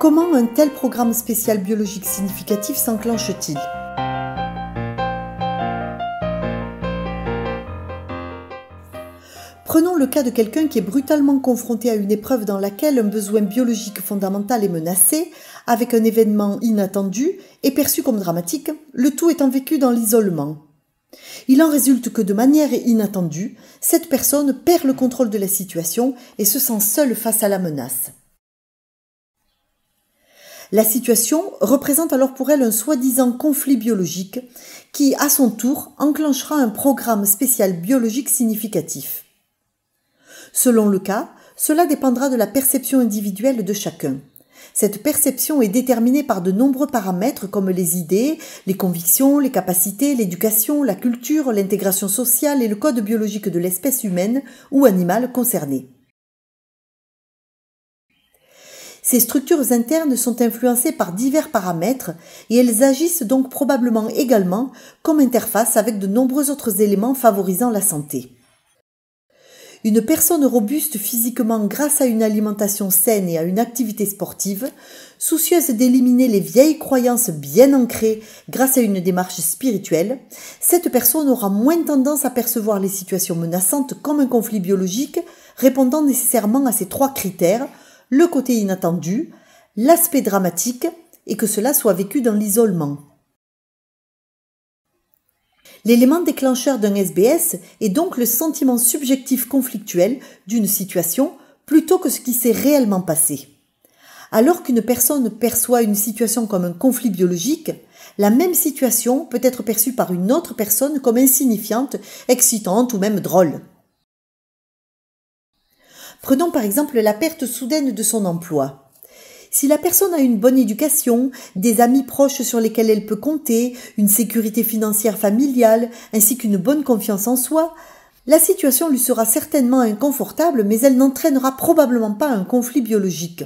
Comment un tel programme spécial biologique significatif s'enclenche-t-il Prenons le cas de quelqu'un qui est brutalement confronté à une épreuve dans laquelle un besoin biologique fondamental est menacé, avec un événement inattendu et perçu comme dramatique, le tout étant vécu dans l'isolement. Il en résulte que de manière inattendue, cette personne perd le contrôle de la situation et se sent seule face à la menace. La situation représente alors pour elle un soi-disant conflit biologique qui, à son tour, enclenchera un programme spécial biologique significatif. Selon le cas, cela dépendra de la perception individuelle de chacun. Cette perception est déterminée par de nombreux paramètres comme les idées, les convictions, les capacités, l'éducation, la culture, l'intégration sociale et le code biologique de l'espèce humaine ou animale concernée. Ces structures internes sont influencées par divers paramètres et elles agissent donc probablement également comme interface avec de nombreux autres éléments favorisant la santé. Une personne robuste physiquement grâce à une alimentation saine et à une activité sportive, soucieuse d'éliminer les vieilles croyances bien ancrées grâce à une démarche spirituelle, cette personne aura moins tendance à percevoir les situations menaçantes comme un conflit biologique, répondant nécessairement à ces trois critères le côté inattendu, l'aspect dramatique et que cela soit vécu dans l'isolement. L'élément déclencheur d'un SBS est donc le sentiment subjectif conflictuel d'une situation plutôt que ce qui s'est réellement passé. Alors qu'une personne perçoit une situation comme un conflit biologique, la même situation peut être perçue par une autre personne comme insignifiante, excitante ou même drôle. Prenons par exemple la perte soudaine de son emploi. Si la personne a une bonne éducation, des amis proches sur lesquels elle peut compter, une sécurité financière familiale, ainsi qu'une bonne confiance en soi, la situation lui sera certainement inconfortable, mais elle n'entraînera probablement pas un conflit biologique.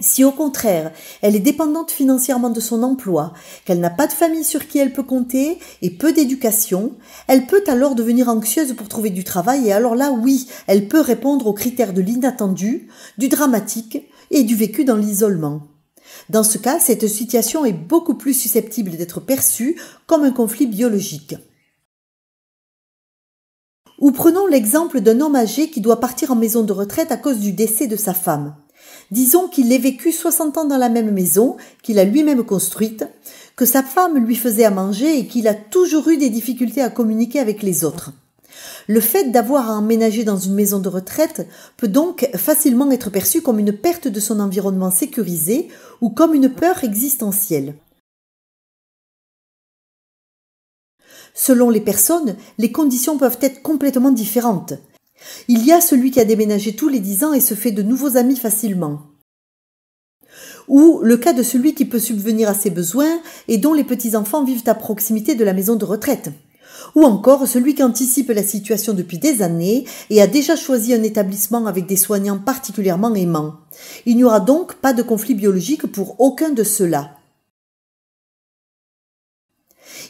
Si au contraire, elle est dépendante financièrement de son emploi, qu'elle n'a pas de famille sur qui elle peut compter et peu d'éducation, elle peut alors devenir anxieuse pour trouver du travail et alors là, oui, elle peut répondre aux critères de l'inattendu, du dramatique et du vécu dans l'isolement. Dans ce cas, cette situation est beaucoup plus susceptible d'être perçue comme un conflit biologique. Ou prenons l'exemple d'un homme âgé qui doit partir en maison de retraite à cause du décès de sa femme. Disons qu'il ait vécu 60 ans dans la même maison, qu'il a lui-même construite, que sa femme lui faisait à manger et qu'il a toujours eu des difficultés à communiquer avec les autres. Le fait d'avoir à emménager dans une maison de retraite peut donc facilement être perçu comme une perte de son environnement sécurisé ou comme une peur existentielle. Selon les personnes, les conditions peuvent être complètement différentes. Il y a celui qui a déménagé tous les dix ans et se fait de nouveaux amis facilement. Ou le cas de celui qui peut subvenir à ses besoins et dont les petits-enfants vivent à proximité de la maison de retraite. Ou encore celui qui anticipe la situation depuis des années et a déjà choisi un établissement avec des soignants particulièrement aimants. Il n'y aura donc pas de conflit biologique pour aucun de ceux-là.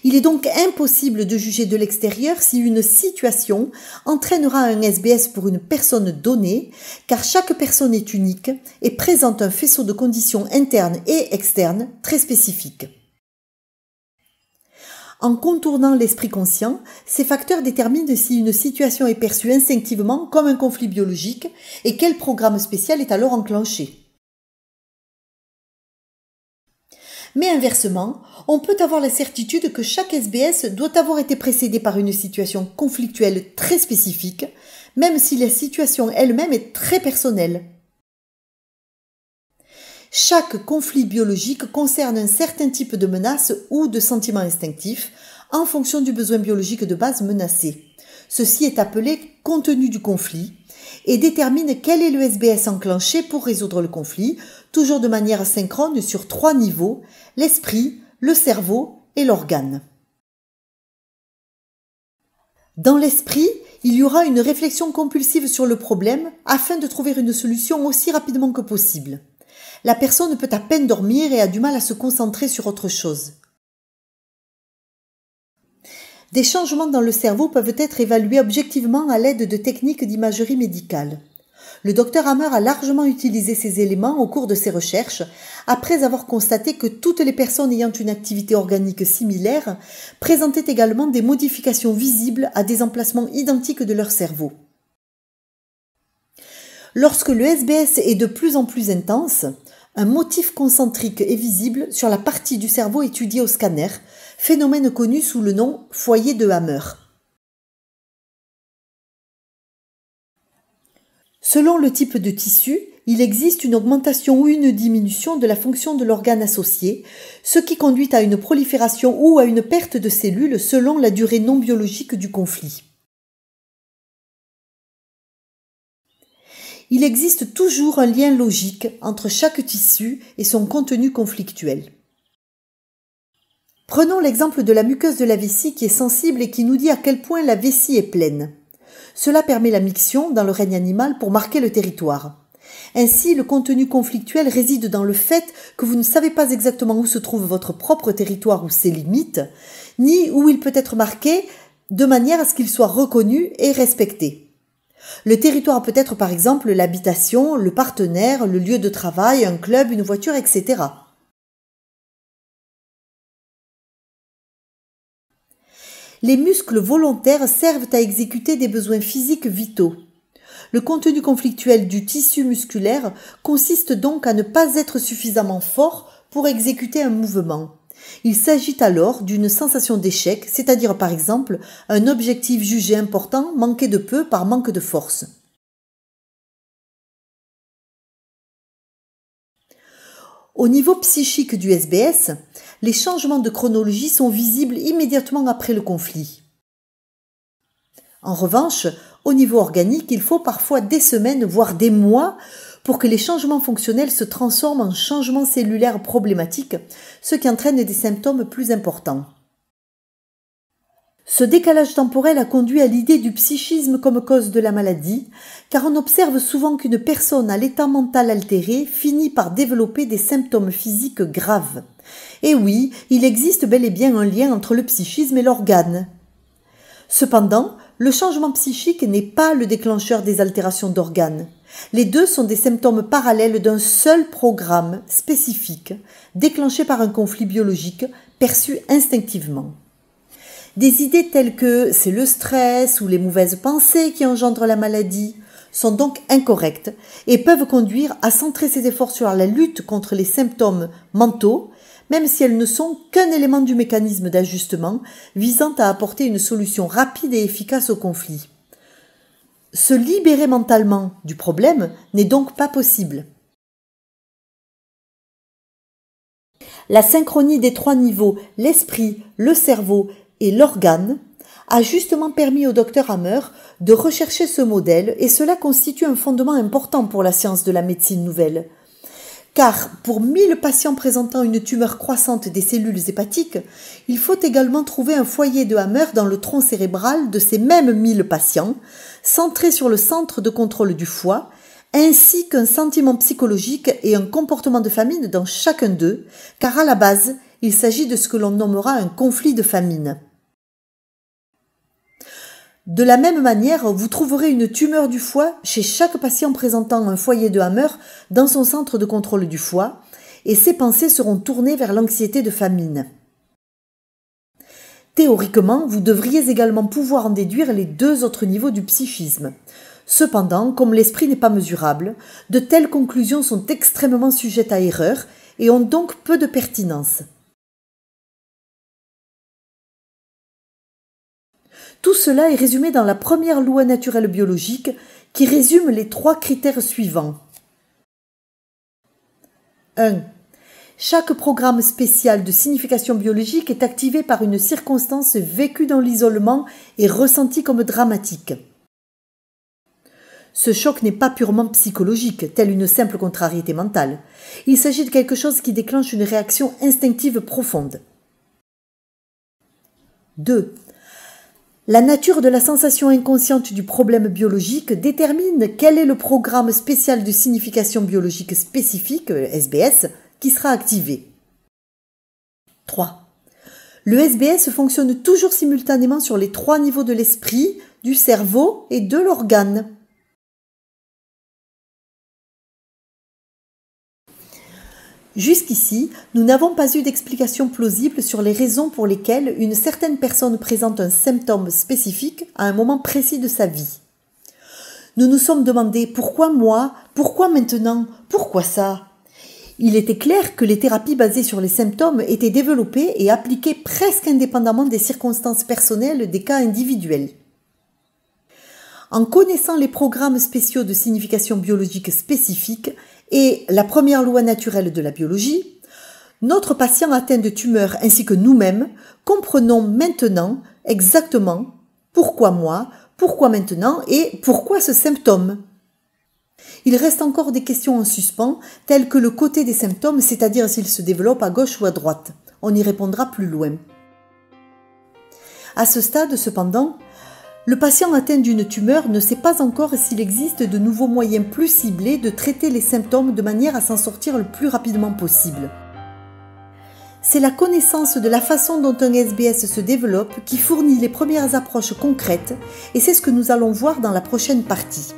Il est donc impossible de juger de l'extérieur si une situation entraînera un SBS pour une personne donnée, car chaque personne est unique et présente un faisceau de conditions internes et externes très spécifiques. En contournant l'esprit conscient, ces facteurs déterminent si une situation est perçue instinctivement comme un conflit biologique et quel programme spécial est alors enclenché. Mais inversement, on peut avoir la certitude que chaque SBS doit avoir été précédé par une situation conflictuelle très spécifique, même si la situation elle-même est très personnelle. Chaque conflit biologique concerne un certain type de menace ou de sentiment instinctif en fonction du besoin biologique de base menacé. Ceci est appelé contenu du conflit et détermine quel est le SBS enclenché pour résoudre le conflit, toujours de manière synchrone sur trois niveaux, l'esprit, le cerveau et l'organe. Dans l'esprit, il y aura une réflexion compulsive sur le problème afin de trouver une solution aussi rapidement que possible. La personne peut à peine dormir et a du mal à se concentrer sur autre chose. Des changements dans le cerveau peuvent être évalués objectivement à l'aide de techniques d'imagerie médicale. Le docteur Hammer a largement utilisé ces éléments au cours de ses recherches, après avoir constaté que toutes les personnes ayant une activité organique similaire présentaient également des modifications visibles à des emplacements identiques de leur cerveau. Lorsque le SBS est de plus en plus intense, un motif concentrique est visible sur la partie du cerveau étudiée au scanner, phénomène connu sous le nom foyer de Hammer. Selon le type de tissu, il existe une augmentation ou une diminution de la fonction de l'organe associé, ce qui conduit à une prolifération ou à une perte de cellules selon la durée non biologique du conflit. Il existe toujours un lien logique entre chaque tissu et son contenu conflictuel. Prenons l'exemple de la muqueuse de la vessie qui est sensible et qui nous dit à quel point la vessie est pleine. Cela permet la miction dans le règne animal pour marquer le territoire. Ainsi, le contenu conflictuel réside dans le fait que vous ne savez pas exactement où se trouve votre propre territoire ou ses limites, ni où il peut être marqué de manière à ce qu'il soit reconnu et respecté. Le territoire peut être par exemple l'habitation, le partenaire, le lieu de travail, un club, une voiture, etc. Les muscles volontaires servent à exécuter des besoins physiques vitaux. Le contenu conflictuel du tissu musculaire consiste donc à ne pas être suffisamment fort pour exécuter un mouvement. Il s'agit alors d'une sensation d'échec, c'est-à-dire par exemple un objectif jugé important manqué de peu par manque de force. Au niveau psychique du SBS, les changements de chronologie sont visibles immédiatement après le conflit. En revanche, au niveau organique, il faut parfois des semaines, voire des mois, pour que les changements fonctionnels se transforment en changements cellulaires problématiques, ce qui entraîne des symptômes plus importants. Ce décalage temporel a conduit à l'idée du psychisme comme cause de la maladie, car on observe souvent qu'une personne à l'état mental altéré finit par développer des symptômes physiques graves. Et oui, il existe bel et bien un lien entre le psychisme et l'organe. Cependant, le changement psychique n'est pas le déclencheur des altérations d'organes. Les deux sont des symptômes parallèles d'un seul programme spécifique, déclenché par un conflit biologique perçu instinctivement. Des idées telles que c'est le stress ou les mauvaises pensées qui engendrent la maladie sont donc incorrectes et peuvent conduire à centrer ses efforts sur la lutte contre les symptômes mentaux, même si elles ne sont qu'un élément du mécanisme d'ajustement visant à apporter une solution rapide et efficace au conflit. Se libérer mentalement du problème n'est donc pas possible. La synchronie des trois niveaux, l'esprit, le cerveau et l'organe a justement permis au docteur Hammer de rechercher ce modèle et cela constitue un fondement important pour la science de la médecine nouvelle. Car pour 1000 patients présentant une tumeur croissante des cellules hépatiques, il faut également trouver un foyer de Hammer dans le tronc cérébral de ces mêmes 1000 patients, centré sur le centre de contrôle du foie, ainsi qu'un sentiment psychologique et un comportement de famine dans chacun d'eux, car à la base, il s'agit de ce que l'on nommera un conflit de famine. De la même manière, vous trouverez une tumeur du foie chez chaque patient présentant un foyer de Hammer dans son centre de contrôle du foie, et ses pensées seront tournées vers l'anxiété de famine. Théoriquement, vous devriez également pouvoir en déduire les deux autres niveaux du psychisme. Cependant, comme l'esprit n'est pas mesurable, de telles conclusions sont extrêmement sujettes à erreur et ont donc peu de pertinence. Tout cela est résumé dans la première loi naturelle biologique qui résume les trois critères suivants. 1. Chaque programme spécial de signification biologique est activé par une circonstance vécue dans l'isolement et ressentie comme dramatique. Ce choc n'est pas purement psychologique, telle une simple contrariété mentale. Il s'agit de quelque chose qui déclenche une réaction instinctive profonde. 2. La nature de la sensation inconsciente du problème biologique détermine quel est le programme spécial de signification biologique spécifique, SBS, qui sera activé. 3. Le SBS fonctionne toujours simultanément sur les trois niveaux de l'esprit, du cerveau et de l'organe. Jusqu'ici, nous n'avons pas eu d'explication plausible sur les raisons pour lesquelles une certaine personne présente un symptôme spécifique à un moment précis de sa vie. Nous nous sommes demandé pourquoi moi, pourquoi maintenant, pourquoi ça Il était clair que les thérapies basées sur les symptômes étaient développées et appliquées presque indépendamment des circonstances personnelles des cas individuels. En connaissant les programmes spéciaux de signification biologique spécifique, et la première loi naturelle de la biologie, notre patient atteint de tumeur ainsi que nous-mêmes comprenons maintenant exactement pourquoi moi, pourquoi maintenant et pourquoi ce symptôme. Il reste encore des questions en suspens, telles que le côté des symptômes, c'est-à-dire s'ils se développent à gauche ou à droite. On y répondra plus loin. À ce stade, cependant, le patient atteint d'une tumeur ne sait pas encore s'il existe de nouveaux moyens plus ciblés de traiter les symptômes de manière à s'en sortir le plus rapidement possible. C'est la connaissance de la façon dont un SBS se développe qui fournit les premières approches concrètes et c'est ce que nous allons voir dans la prochaine partie.